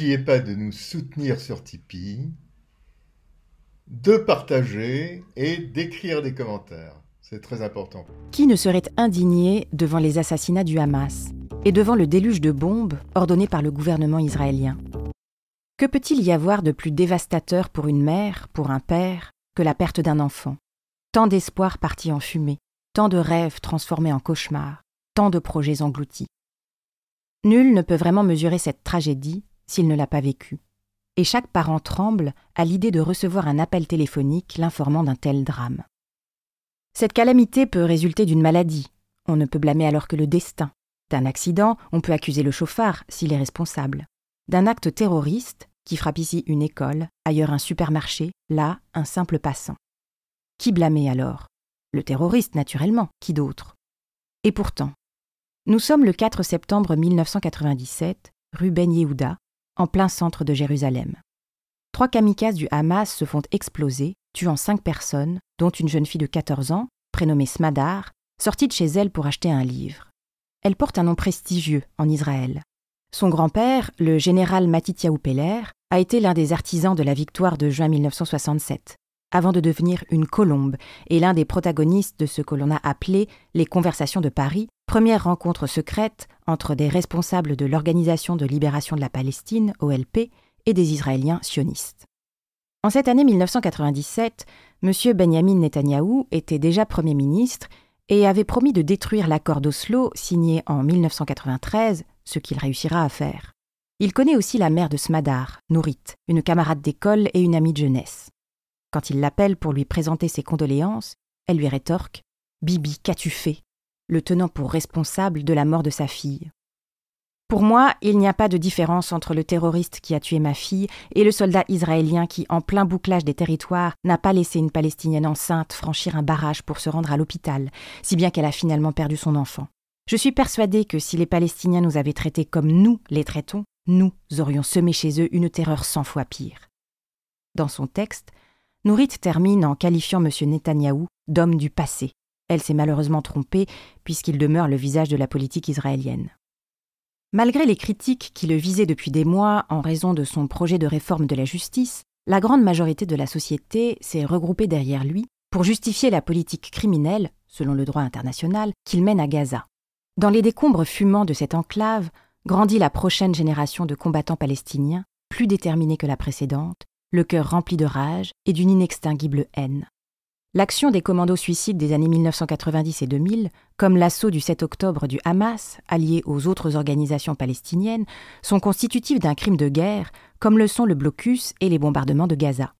N'oubliez pas de nous soutenir sur Tipeee, de partager et d'écrire des commentaires. C'est très important. Qui ne serait indigné devant les assassinats du Hamas et devant le déluge de bombes ordonné par le gouvernement israélien Que peut-il y avoir de plus dévastateur pour une mère, pour un père, que la perte d'un enfant Tant d'espoirs partis en fumée, tant de rêves transformés en cauchemars, tant de projets engloutis. Nul ne peut vraiment mesurer cette tragédie, s'il ne l'a pas vécu. Et chaque parent tremble à l'idée de recevoir un appel téléphonique l'informant d'un tel drame. Cette calamité peut résulter d'une maladie, on ne peut blâmer alors que le destin. D'un accident, on peut accuser le chauffard s'il est responsable. D'un acte terroriste, qui frappe ici une école, ailleurs un supermarché, là un simple passant. Qui blâmer alors Le terroriste, naturellement, qui d'autre Et pourtant, nous sommes le 4 septembre 1997, rue Ben en plein centre de Jérusalem. Trois kamikazes du Hamas se font exploser, tuant cinq personnes, dont une jeune fille de 14 ans, prénommée Smadar, sortie de chez elle pour acheter un livre. Elle porte un nom prestigieux en Israël. Son grand-père, le général Matityahu Peller, a été l'un des artisans de la victoire de juin 1967, avant de devenir une colombe et l'un des protagonistes de ce que l'on a appelé les conversations de Paris, Première rencontre secrète entre des responsables de l'Organisation de libération de la Palestine, OLP, et des Israéliens sionistes. En cette année 1997, M. Benjamin Netanyahou était déjà Premier ministre et avait promis de détruire l'accord d'Oslo signé en 1993, ce qu'il réussira à faire. Il connaît aussi la mère de Smadar, Nourit, une camarade d'école et une amie de jeunesse. Quand il l'appelle pour lui présenter ses condoléances, elle lui rétorque Bibi, qu'as-tu fait le tenant pour responsable de la mort de sa fille. Pour moi, il n'y a pas de différence entre le terroriste qui a tué ma fille et le soldat israélien qui, en plein bouclage des territoires, n'a pas laissé une Palestinienne enceinte franchir un barrage pour se rendre à l'hôpital, si bien qu'elle a finalement perdu son enfant. Je suis persuadée que si les Palestiniens nous avaient traités comme nous les traitons, nous aurions semé chez eux une terreur cent fois pire. Dans son texte, Nourit termine en qualifiant M. Netanyahou d'homme du passé, elle s'est malheureusement trompée, puisqu'il demeure le visage de la politique israélienne. Malgré les critiques qui le visaient depuis des mois en raison de son projet de réforme de la justice, la grande majorité de la société s'est regroupée derrière lui pour justifier la politique criminelle, selon le droit international, qu'il mène à Gaza. Dans les décombres fumants de cette enclave grandit la prochaine génération de combattants palestiniens, plus déterminés que la précédente, le cœur rempli de rage et d'une inextinguible haine. L'action des commandos suicides des années 1990 et 2000, comme l'assaut du 7 octobre du Hamas, allié aux autres organisations palestiniennes, sont constitutives d'un crime de guerre, comme le sont le blocus et les bombardements de Gaza.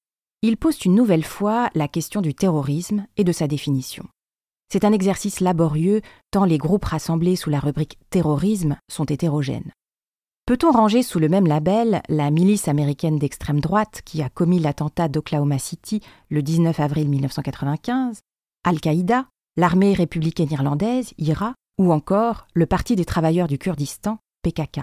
Ils posent une nouvelle fois la question du terrorisme et de sa définition. C'est un exercice laborieux, tant les groupes rassemblés sous la rubrique terrorisme sont hétérogènes. Peut-on ranger sous le même label la milice américaine d'extrême droite qui a commis l'attentat d'Oklahoma City le 19 avril 1995, Al-Qaïda, l'armée républicaine irlandaise, IRA, ou encore le Parti des travailleurs du Kurdistan, PKK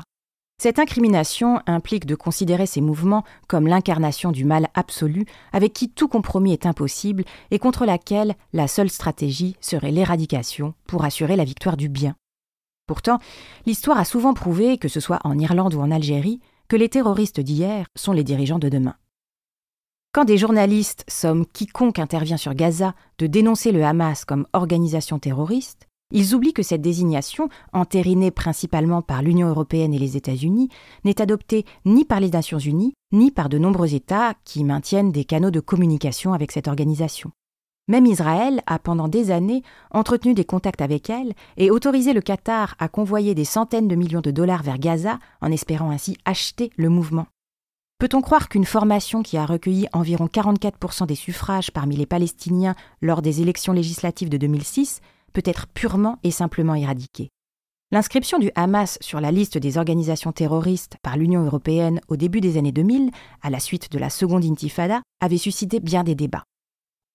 Cette incrimination implique de considérer ces mouvements comme l'incarnation du mal absolu avec qui tout compromis est impossible et contre laquelle la seule stratégie serait l'éradication pour assurer la victoire du bien. Pourtant, l'histoire a souvent prouvé, que ce soit en Irlande ou en Algérie, que les terroristes d'hier sont les dirigeants de demain. Quand des journalistes somme quiconque intervient sur Gaza de dénoncer le Hamas comme organisation terroriste, ils oublient que cette désignation, entérinée principalement par l'Union européenne et les États-Unis, n'est adoptée ni par les Nations unies, ni par de nombreux États qui maintiennent des canaux de communication avec cette organisation. Même Israël a pendant des années entretenu des contacts avec elle et autorisé le Qatar à convoyer des centaines de millions de dollars vers Gaza en espérant ainsi acheter le mouvement. Peut-on croire qu'une formation qui a recueilli environ 44% des suffrages parmi les Palestiniens lors des élections législatives de 2006 peut être purement et simplement éradiquée L'inscription du Hamas sur la liste des organisations terroristes par l'Union européenne au début des années 2000, à la suite de la seconde intifada, avait suscité bien des débats.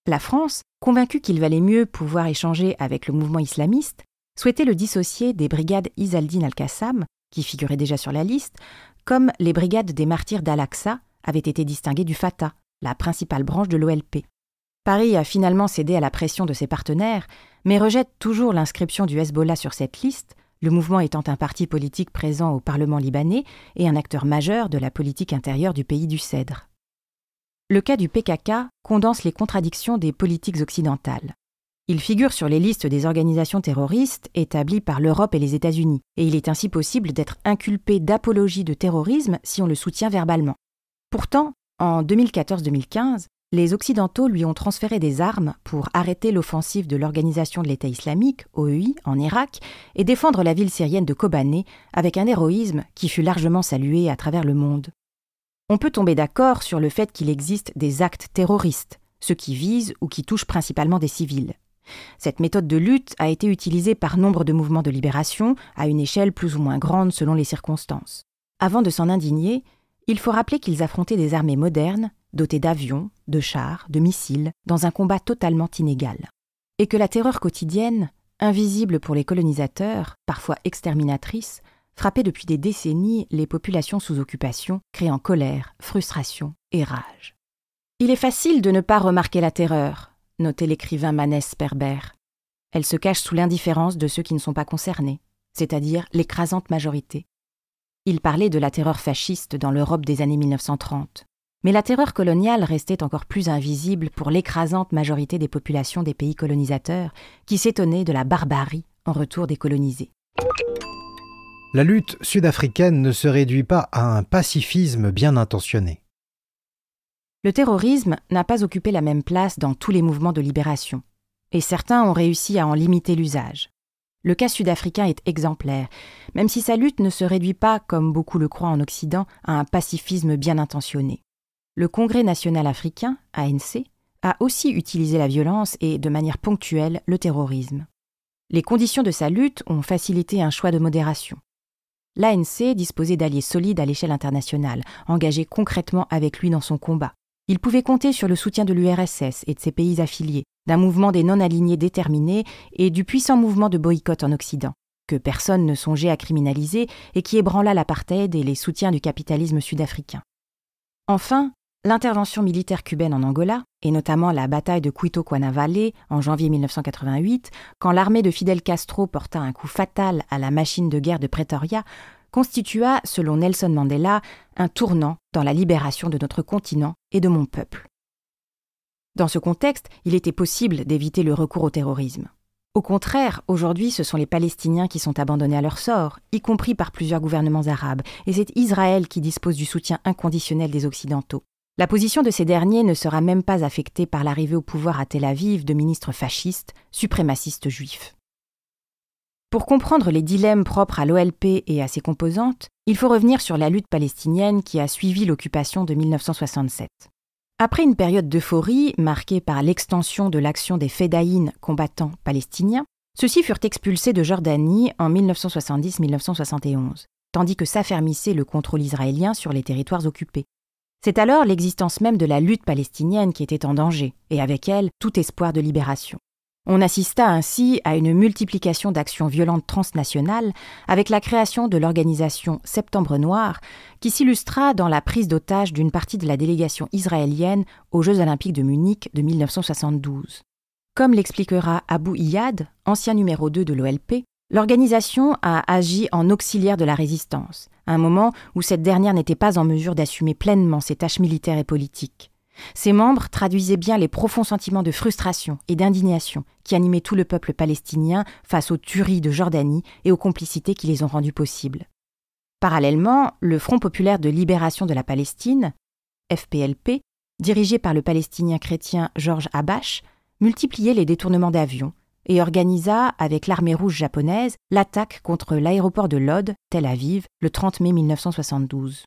La France, convaincue qu'il valait mieux pouvoir échanger avec le mouvement islamiste, souhaitait le dissocier des brigades Isaldine al-Qassam, qui figuraient déjà sur la liste, comme les brigades des martyrs d'Al-Aqsa avaient été distinguées du Fatah, la principale branche de l'OLP. Paris a finalement cédé à la pression de ses partenaires, mais rejette toujours l'inscription du Hezbollah sur cette liste, le mouvement étant un parti politique présent au Parlement libanais et un acteur majeur de la politique intérieure du pays du Cèdre le cas du PKK condense les contradictions des politiques occidentales. Il figure sur les listes des organisations terroristes établies par l'Europe et les États-Unis, et il est ainsi possible d'être inculpé d'apologie de terrorisme si on le soutient verbalement. Pourtant, en 2014-2015, les Occidentaux lui ont transféré des armes pour arrêter l'offensive de l'organisation de l'État islamique, OEI, en Irak, et défendre la ville syrienne de Kobané avec un héroïsme qui fut largement salué à travers le monde on peut tomber d'accord sur le fait qu'il existe des actes terroristes, ceux qui visent ou qui touchent principalement des civils. Cette méthode de lutte a été utilisée par nombre de mouvements de libération, à une échelle plus ou moins grande selon les circonstances. Avant de s'en indigner, il faut rappeler qu'ils affrontaient des armées modernes, dotées d'avions, de chars, de missiles, dans un combat totalement inégal. Et que la terreur quotidienne, invisible pour les colonisateurs, parfois exterminatrice, frappait depuis des décennies les populations sous occupation, créant colère, frustration et rage. Il est facile de ne pas remarquer la terreur, notait l'écrivain Manès Sperber. Elle se cache sous l'indifférence de ceux qui ne sont pas concernés, c'est-à-dire l'écrasante majorité. Il parlait de la terreur fasciste dans l'Europe des années 1930. Mais la terreur coloniale restait encore plus invisible pour l'écrasante majorité des populations des pays colonisateurs qui s'étonnaient de la barbarie en retour des colonisés. La lutte sud-africaine ne se réduit pas à un pacifisme bien intentionné. Le terrorisme n'a pas occupé la même place dans tous les mouvements de libération, et certains ont réussi à en limiter l'usage. Le cas sud-africain est exemplaire, même si sa lutte ne se réduit pas, comme beaucoup le croient en Occident, à un pacifisme bien intentionné. Le Congrès national africain, ANC, a aussi utilisé la violence et, de manière ponctuelle, le terrorisme. Les conditions de sa lutte ont facilité un choix de modération. L'ANC disposait d'alliés solides à l'échelle internationale, engagés concrètement avec lui dans son combat. Il pouvait compter sur le soutien de l'URSS et de ses pays affiliés, d'un mouvement des non-alignés déterminés et du puissant mouvement de boycott en Occident, que personne ne songeait à criminaliser et qui ébranla l'apartheid et les soutiens du capitalisme sud-africain. Enfin, L'intervention militaire cubaine en Angola, et notamment la bataille de Cuito Cuanavale en janvier 1988, quand l'armée de Fidel Castro porta un coup fatal à la machine de guerre de Pretoria, constitua, selon Nelson Mandela, un tournant dans la libération de notre continent et de mon peuple. Dans ce contexte, il était possible d'éviter le recours au terrorisme. Au contraire, aujourd'hui, ce sont les Palestiniens qui sont abandonnés à leur sort, y compris par plusieurs gouvernements arabes, et c'est Israël qui dispose du soutien inconditionnel des Occidentaux. La position de ces derniers ne sera même pas affectée par l'arrivée au pouvoir à Tel Aviv de ministres fascistes, suprémacistes juifs. Pour comprendre les dilemmes propres à l'OLP et à ses composantes, il faut revenir sur la lutte palestinienne qui a suivi l'occupation de 1967. Après une période d'euphorie marquée par l'extension de l'action des Fedaïnes combattants palestiniens, ceux-ci furent expulsés de Jordanie en 1970-1971, tandis que s'affermissait le contrôle israélien sur les territoires occupés. C'est alors l'existence même de la lutte palestinienne qui était en danger, et avec elle tout espoir de libération. On assista ainsi à une multiplication d'actions violentes transnationales avec la création de l'organisation Septembre Noir, qui s'illustra dans la prise d'otage d'une partie de la délégation israélienne aux Jeux olympiques de Munich de 1972. Comme l'expliquera Abou Iyad, ancien numéro 2 de l'OLP, l'organisation a agi en auxiliaire de la résistance, un moment où cette dernière n'était pas en mesure d'assumer pleinement ses tâches militaires et politiques. Ses membres traduisaient bien les profonds sentiments de frustration et d'indignation qui animaient tout le peuple palestinien face aux tueries de Jordanie et aux complicités qui les ont rendues possibles. Parallèlement, le Front populaire de libération de la Palestine, FPLP, dirigé par le palestinien chrétien Georges Habash, multipliait les détournements d'avions, et organisa avec l'armée rouge japonaise l'attaque contre l'aéroport de Lod, Tel Aviv, le 30 mai 1972.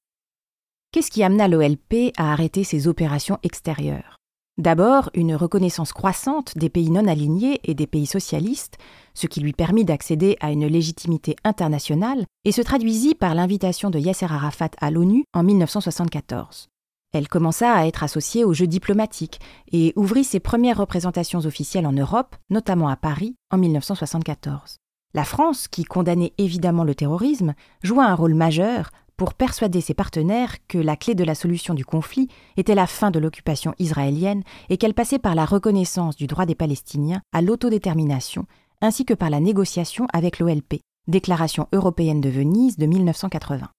Qu'est-ce qui amena l'OLP à arrêter ses opérations extérieures D'abord, une reconnaissance croissante des pays non alignés et des pays socialistes, ce qui lui permit d'accéder à une légitimité internationale et se traduisit par l'invitation de Yasser Arafat à l'ONU en 1974. Elle commença à être associée aux Jeux diplomatiques et ouvrit ses premières représentations officielles en Europe, notamment à Paris, en 1974. La France, qui condamnait évidemment le terrorisme, joua un rôle majeur pour persuader ses partenaires que la clé de la solution du conflit était la fin de l'occupation israélienne et qu'elle passait par la reconnaissance du droit des Palestiniens à l'autodétermination, ainsi que par la négociation avec l'OLP, Déclaration européenne de Venise de 1980.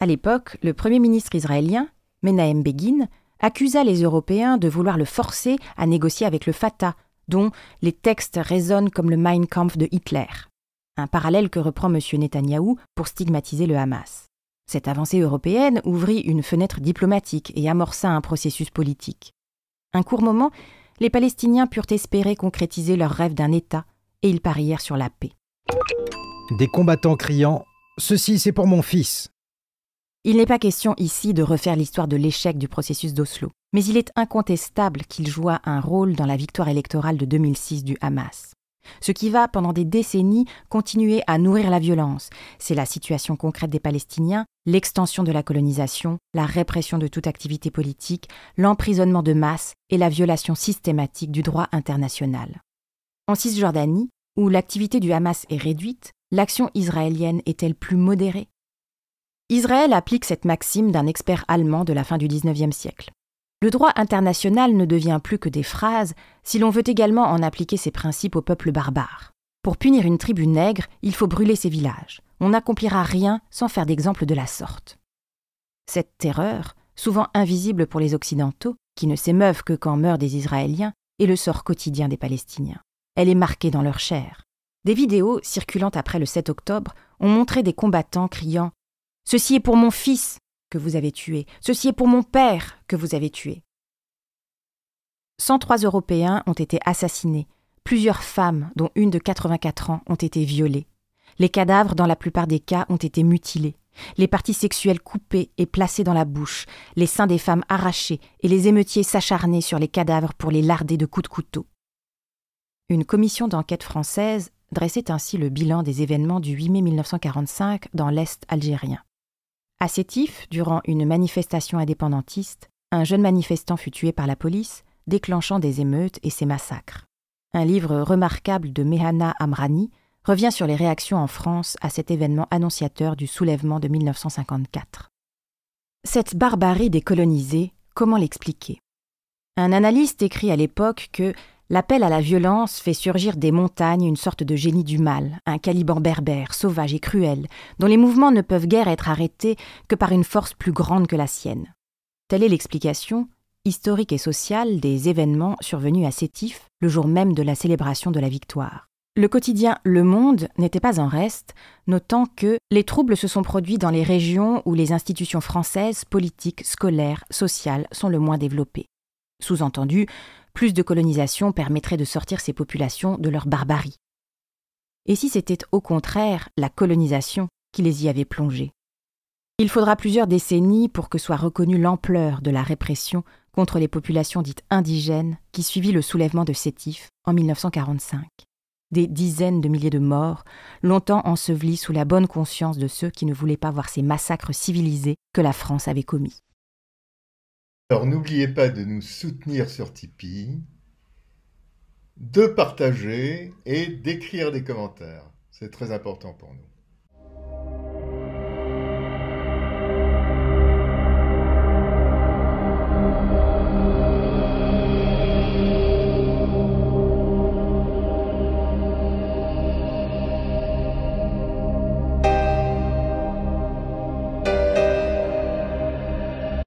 À l'époque, le premier ministre israélien, Menahem Begin, accusa les Européens de vouloir le forcer à négocier avec le Fatah, dont les textes résonnent comme le Mein Kampf de Hitler. Un parallèle que reprend M. Netanyahou pour stigmatiser le Hamas. Cette avancée européenne ouvrit une fenêtre diplomatique et amorça un processus politique. Un court moment, les Palestiniens purent espérer concrétiser leur rêve d'un État, et ils parièrent sur la paix. Des combattants criant Ceci, c'est pour mon fils il n'est pas question ici de refaire l'histoire de l'échec du processus d'Oslo, mais il est incontestable qu'il joua un rôle dans la victoire électorale de 2006 du Hamas. Ce qui va, pendant des décennies, continuer à nourrir la violence, c'est la situation concrète des Palestiniens, l'extension de la colonisation, la répression de toute activité politique, l'emprisonnement de masse et la violation systématique du droit international. En Cisjordanie, où l'activité du Hamas est réduite, l'action israélienne est-elle plus modérée Israël applique cette maxime d'un expert allemand de la fin du XIXe siècle. Le droit international ne devient plus que des phrases si l'on veut également en appliquer ses principes aux peuples barbares. Pour punir une tribu nègre, il faut brûler ses villages. On n'accomplira rien sans faire d'exemple de la sorte. Cette terreur, souvent invisible pour les Occidentaux, qui ne s'émeuvent que quand meurent des Israéliens, est le sort quotidien des Palestiniens. Elle est marquée dans leur chair. Des vidéos circulant après le 7 octobre ont montré des combattants criant Ceci est pour mon fils que vous avez tué. Ceci est pour mon père que vous avez tué. 103 Européens ont été assassinés. Plusieurs femmes, dont une de 84 ans, ont été violées. Les cadavres, dans la plupart des cas, ont été mutilés. Les parties sexuelles coupées et placées dans la bouche, les seins des femmes arrachés et les émeutiers s'acharnaient sur les cadavres pour les larder de coups de couteau. Une commission d'enquête française dressait ainsi le bilan des événements du 8 mai 1945 dans l'Est algérien. À Sétif, durant une manifestation indépendantiste, un jeune manifestant fut tué par la police, déclenchant des émeutes et ses massacres. Un livre remarquable de Mehana Amrani revient sur les réactions en France à cet événement annonciateur du soulèvement de 1954. Cette barbarie décolonisée, comment l'expliquer Un analyste écrit à l'époque que L'appel à la violence fait surgir des montagnes une sorte de génie du mal, un caliban berbère, sauvage et cruel, dont les mouvements ne peuvent guère être arrêtés que par une force plus grande que la sienne. Telle est l'explication, historique et sociale, des événements survenus à Sétif le jour même de la célébration de la victoire. Le quotidien Le Monde n'était pas en reste, notant que les troubles se sont produits dans les régions où les institutions françaises, politiques, scolaires, sociales sont le moins développées. Sous-entendu, plus de colonisation permettrait de sortir ces populations de leur barbarie. Et si c'était au contraire la colonisation qui les y avait plongées Il faudra plusieurs décennies pour que soit reconnue l'ampleur de la répression contre les populations dites indigènes qui suivit le soulèvement de Sétif en 1945. Des dizaines de milliers de morts, longtemps ensevelis sous la bonne conscience de ceux qui ne voulaient pas voir ces massacres civilisés que la France avait commis. Alors n'oubliez pas de nous soutenir sur Tipeee, de partager et d'écrire des commentaires. C'est très important pour nous.